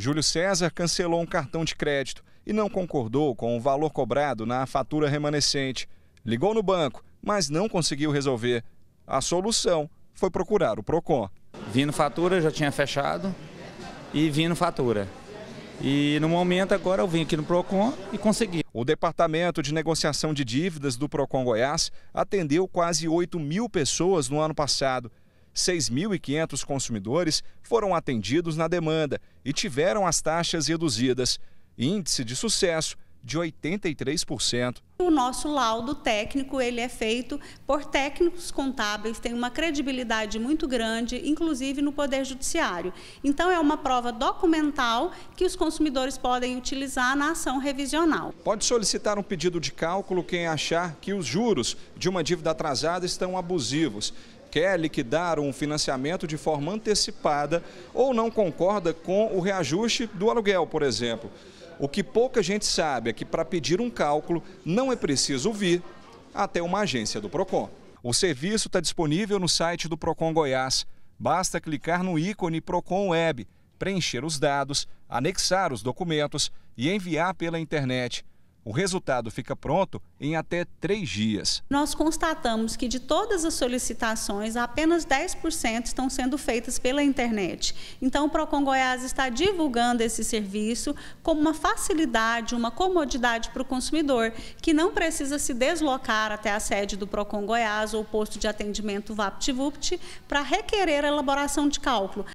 Júlio César cancelou um cartão de crédito e não concordou com o valor cobrado na fatura remanescente. Ligou no banco, mas não conseguiu resolver. A solução foi procurar o Procon. Vindo fatura, já tinha fechado e vindo fatura. E no momento agora eu vim aqui no Procon e consegui. O Departamento de Negociação de Dívidas do Procon Goiás atendeu quase 8 mil pessoas no ano passado. 6.500 consumidores foram atendidos na demanda e tiveram as taxas reduzidas. Índice de sucesso de 83%. O nosso laudo técnico ele é feito por técnicos contábeis, tem uma credibilidade muito grande, inclusive no Poder Judiciário. Então é uma prova documental que os consumidores podem utilizar na ação revisional. Pode solicitar um pedido de cálculo quem achar que os juros de uma dívida atrasada estão abusivos quer liquidar um financiamento de forma antecipada ou não concorda com o reajuste do aluguel, por exemplo. O que pouca gente sabe é que para pedir um cálculo não é preciso vir até uma agência do Procon. O serviço está disponível no site do Procon Goiás. Basta clicar no ícone Procon Web, preencher os dados, anexar os documentos e enviar pela internet. O resultado fica pronto em até três dias. Nós constatamos que de todas as solicitações, apenas 10% estão sendo feitas pela internet. Então, o Procon Goiás está divulgando esse serviço como uma facilidade, uma comodidade para o consumidor, que não precisa se deslocar até a sede do Procon Goiás ou posto de atendimento VaptVupt para requerer a elaboração de cálculo.